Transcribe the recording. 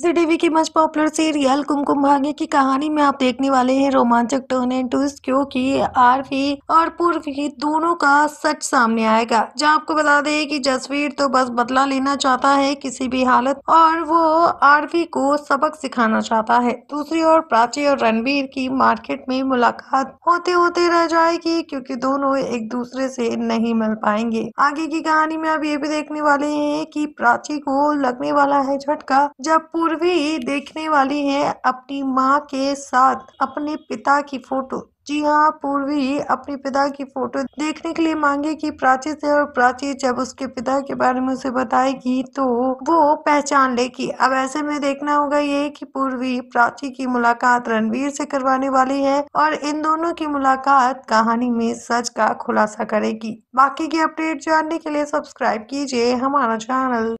जी TV की most popular serial Kumkum Bhagya की कहानी में आप देखने वाले हैं रोमांचक टर्न एंड ट्विस्ट क्योंकि आरफी और पूर्वी दोनों का सच सामने आएगा जहां आपको बता दें कि जसवीर तो बस बदला लेना चाहता है किसी भी हालत और वो आरफी को सबक सिखाना चाहता है दूसरी ओर प्राची और रणबीर की मार्केट में मुलाकात होते होते रह जाएगी क्योंकि दोनों एक दूसरे से नहीं मिल पाएंगे आगे की कहानी में आप ये भी देखने वाले है की प्राची को लगने वाला है झटका जब पूर्व पूर्वी देखने वाली है अपनी माँ के साथ अपने पिता की फोटो जी हाँ पूर्वी अपने पिता की फोटो देखने के लिए मांगे कि प्राची से और प्राची जब उसके पिता के बारे में उसे बताएगी तो वो पहचान लेगी अब ऐसे में देखना होगा ये कि पूर्वी प्राची की मुलाकात रणवीर से करवाने वाली है और इन दोनों की मुलाकात कहानी में सच का खुलासा करेगी बाकी के अपडेट जानने के लिए सब्सक्राइब कीजिए हमारा चैनल